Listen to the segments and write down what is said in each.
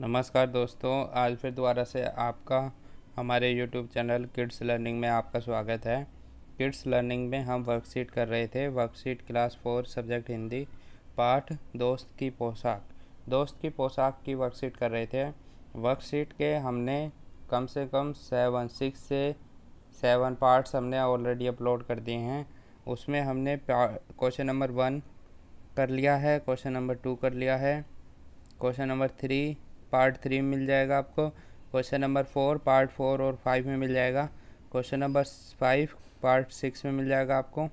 नमस्कार दोस्तों आज फिर दोबारा से आपका हमारे YouTube चैनल किड्स लर्निंग में आपका स्वागत है किड्स लर्निंग में हम वर्कशीट कर रहे थे worksheet class four subject Hindi पाठ दोस्त की पोशाक दोस्त की पोशाक की वर्कशीट कर रहे थे वर्कशीट के हमने कम से कम सेवन सिक्स से सेवन पार्ट्स हमने ऑलरेडी अपलोड कर दिए हैं उसमें हमने क्वेश्चन नंबर वन कर लिया है क्वेश्चन नंबर टू कर लिया है question number three part three में मिल जाएगा आपको question number four part four और फाइव में मिल जाएगा question number five part six में मिल जाएगा आपको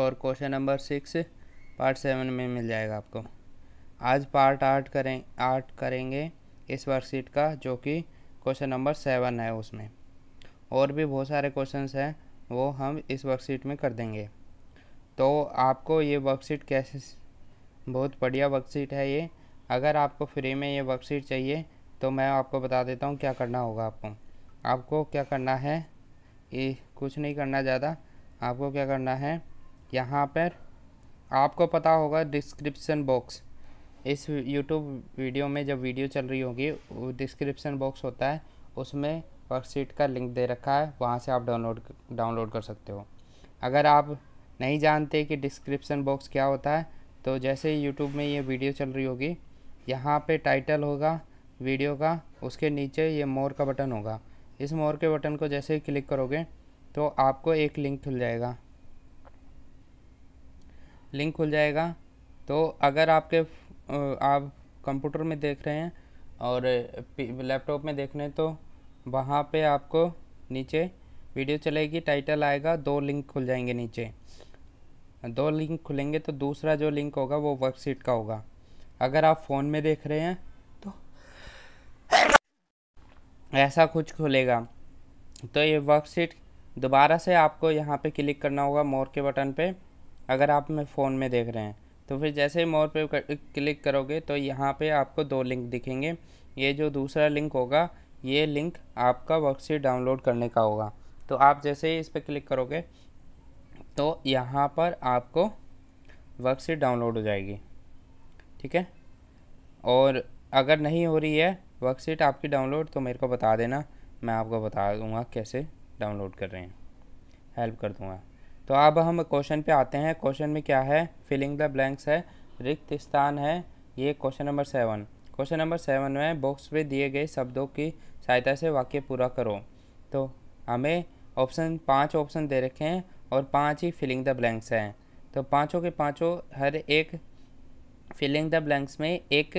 और question number six part seven में मिल जाएगा आपको आज पार्ट आठ करें आठ करेंगे इस वर्कशीट का जो कि क्वेश्चन नंबर सेवन है उसमें और भी बहुत सारे क्वेश्चंस हैं वो हम इस वर्कशीट में कर देंगे तो आपको ये वर्कशीट कैसे बहुत बढ़िया वर्कशीट है ये अगर आपको फ्री में ये वर्कशीट चाहिए तो मैं आपको बता देता हूँ क्या करना होगा आपको आपको क्या करना है ये कुछ नहीं करना ज़्यादा आपको क्या करना है यहाँ पर आपको पता होगा डिस्क्रिप्सन बॉक्स इस यूट्यूब वीडियो में जब वीडियो चल रही होगी डिस्क्रिप्सन बॉक्स होता है उसमें वर्कशीट का लिंक दे रखा है वहाँ से आप डाउनलोड डाउनलोड कर सकते हो अगर आप नहीं जानते कि डिस्क्रिप्शन बॉक्स क्या होता है तो जैसे यूट्यूब में ये वीडियो चल रही होगी यहाँ पे टाइटल होगा वीडियो का उसके नीचे ये मोर का बटन होगा इस मोर के बटन को जैसे ही क्लिक करोगे तो आपको एक लिंक खुल जाएगा लिंक खुल जाएगा तो अगर आपके आप कंप्यूटर में देख रहे हैं और लैपटॉप में देख रहे हैं तो वहाँ पे आपको नीचे वीडियो चलेगी टाइटल आएगा दो लिंक खुल जाएंगे नीचे दो लिंक खुलेंगे तो दूसरा जो लिंक होगा वो वर्कशीट का होगा अगर आप फ़ोन में देख रहे हैं तो ऐसा कुछ खुलेगा तो ये वर्कशीट दोबारा से आपको यहाँ पे क्लिक करना होगा मोर के बटन पे अगर आप में फ़ोन में देख रहे हैं तो फिर जैसे ही मोर पे क्लिक करोगे तो यहाँ पे आपको दो लिंक दिखेंगे ये जो दूसरा लिंक होगा ये लिंक आपका वर्कशीट डाउनलोड करने का होगा तो आप जैसे ही इस पर क्लिक करोगे तो यहाँ पर आपको वर्कशीट डाउनलोड हो जाएगी ठीक है और अगर नहीं हो रही है वर्कशीट आपकी डाउनलोड तो मेरे को बता देना मैं आपको बता दूंगा कैसे डाउनलोड कर रहे हैं हेल्प कर दूंगा तो अब हम क्वेश्चन पे आते हैं क्वेश्चन में क्या है फिलिंग द ब्लैंक्स है रिक्त स्थान है ये question number seven question number seven में बॉक्स में दिए गए शब्दों की सहायता से वाक्य पूरा करो तो हमें ऑप्शन पाँच ऑप्शन दे रखे हैं और पाँच ही फिलिंग द ब्लैंक्स हैं तो पाँचों के पाँचों हर एक फिलिंग द ब्लैंक्स में एक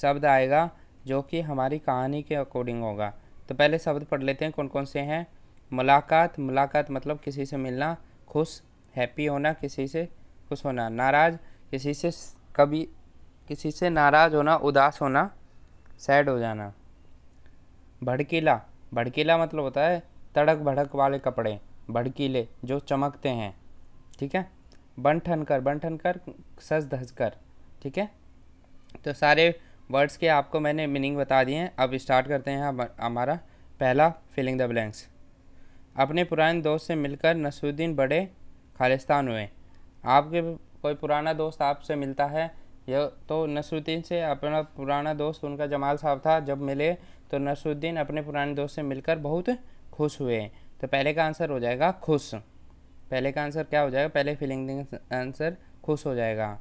शब्द आएगा जो कि हमारी कहानी के अकॉर्डिंग होगा तो पहले शब्द पढ़ लेते हैं कौन कौन से हैं मुलाकात मुलाकात मतलब किसी से मिलना खुश हैप्पी होना किसी से खुश होना नाराज़ किसी से कभी किसी से नाराज़ होना उदास होना सैड हो जाना भड़कीला भड़कीला मतलब होता है तड़क भड़क वाले कपड़े भड़कीले जो चमकते हैं ठीक है बन ठन कर बन ठन कर सज धज कर ठीक है तो सारे वर्ड्स के आपको मैंने मीनिंग बता दिए हैं अब स्टार्ट करते हैं हमारा पहला फिलिंग द ब्लैंक्स अपने पुराने दोस्त से मिलकर नसरुद्दीन बड़े खालिस्तान हुए आपके कोई पुराना दोस्त आपसे मिलता है यह तो नसरुद्दीन से अपना पुराना दोस्त उनका जमाल साहब था जब मिले तो नसरुद्दीन अपने पुराने दोस्त से मिलकर बहुत खुश हुए तो पहले का आंसर हो जाएगा खुश पहले का आंसर क्या हो जाएगा पहले फिलिंग आंसर खुश हो जाएगा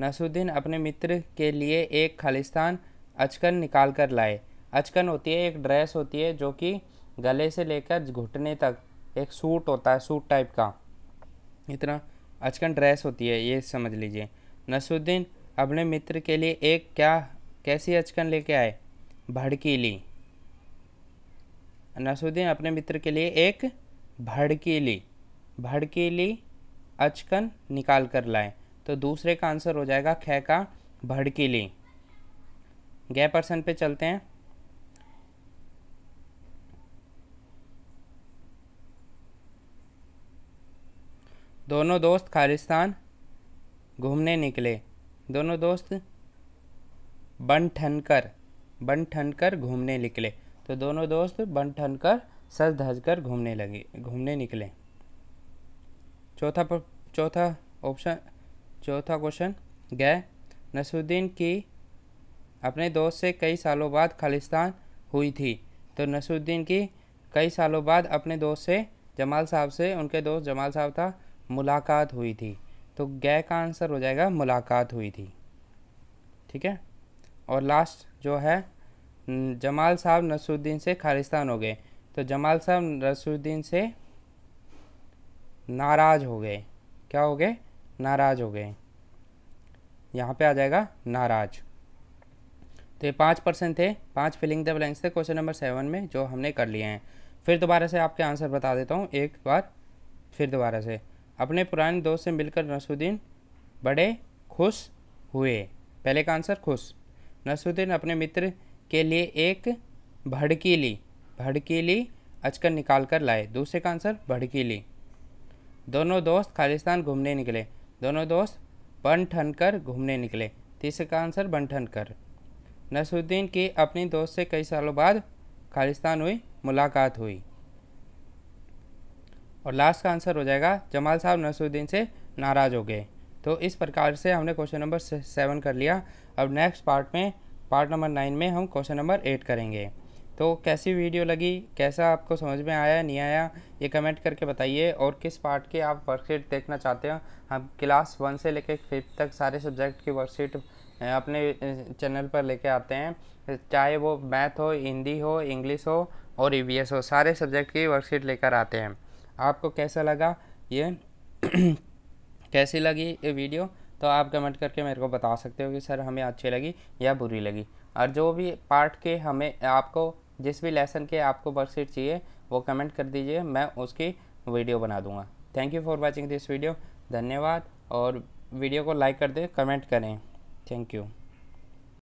नसरुद्दीन अपने मित्र के लिए एक खालिस्तान अचकन निकाल कर लाए अचकन होती है एक ड्रेस होती है जो कि गले से लेकर घुटने तक एक सूट होता है सूट टाइप का इतना अचकन ड्रेस होती है ये समझ लीजिए नसरुद्दीन अपने मित्र के लिए एक क्या कैसी अचकन लेके आए भड़कीली नसरुद्दीन अपने मित्र के लिए एक भड़कीली भड़केली अचकन निकाल कर लाए तो दूसरे का आंसर हो जाएगा खै का भड़केली गै पर्सन पे चलते हैं दोनों दोस्त खालिस्तान घूमने निकले दोनों दोस्त बन ठनकर बन ठनकर घूमने निकले तो दोनों दोस्त बन ठनकर सज धज कर घूमने लगे घूमने निकले चौथा चौथा ऑप्शन चौथा क्वेश्चन गए नसरुद्दीन की अपने दोस्त से कई सालों बाद खालिस्तान हुई थी तो नसरुद्दीन की कई सालों बाद अपने दोस्त से जमाल साहब से उनके दोस्त जमाल साहब था मुलाकात हुई थी तो गए का आंसर हो जाएगा मुलाकात हुई थी ठीक है और लास्ट जो है जमाल साहब नसरुद्दीन से खालिस्तान हो गए तो जमाल साहब नसरुद्दीन से नाराज़ हो गए क्या हो गए नाराज़ हो गए यहाँ पे आ जाएगा नाराज़ तो ये पाँच परसेंट थे पाँच फिलिंग द ब्लैंक्स थे क्वेश्चन नंबर सेवन में जो हमने कर लिए हैं फिर दोबारा से आपके आंसर बता देता हूँ एक बार फिर दोबारा से अपने पुराने दोस्त से मिलकर नसरुद्दीन बड़े खुश हुए पहले का आंसर खुश नसरुद्दीन अपने मित्र के लिए एक भड़कीली भड़कीली अचकर निकाल कर लाए दूसरे का आंसर भड़कीली दोनों दोस्त खालिस्तान घूमने निकले दोनों दोस्त बन ठनकर घूमने निकले तीसरे का आंसर बन ठनकर नसरुद्दीन की अपनी दोस्त से कई सालों बाद खालिस्तान हुई मुलाकात हुई और लास्ट का आंसर हो जाएगा जमाल साहब नसरुद्दीन से नाराज़ हो गए तो इस प्रकार से हमने क्वेश्चन नंबर सेवन कर लिया अब नेक्स्ट पार्ट में पार्ट नंबर नाइन में हम क्वेश्चन नंबर एट करेंगे तो कैसी वीडियो लगी कैसा आपको समझ में आया नहीं आया ये कमेंट करके बताइए और किस पार्ट की आप वर्कशीट देखना चाहते हो हम क्लास वन से लेकर फिफ्थ तक सारे सब्जेक्ट की वर्कशीट अपने चैनल पर लेके आते हैं चाहे वो मैथ हो हिंदी हो इंग्लिश हो और ई e हो सारे सब्जेक्ट की वर्कशीट लेकर आते हैं आपको कैसा लगा ये कैसी लगी ये वीडियो तो आप कमेंट करके मेरे को बता सकते हो कि सर हमें अच्छी लगी या बुरी लगी और जो भी पार्ट के हमें आपको जिस भी लेसन के आपको वर्कशीट चाहिए वो कमेंट कर दीजिए मैं उसकी वीडियो बना दूंगा thank you for watching this video धन्यवाद और वीडियो को लाइक कर दें कमेंट करें थैंक यू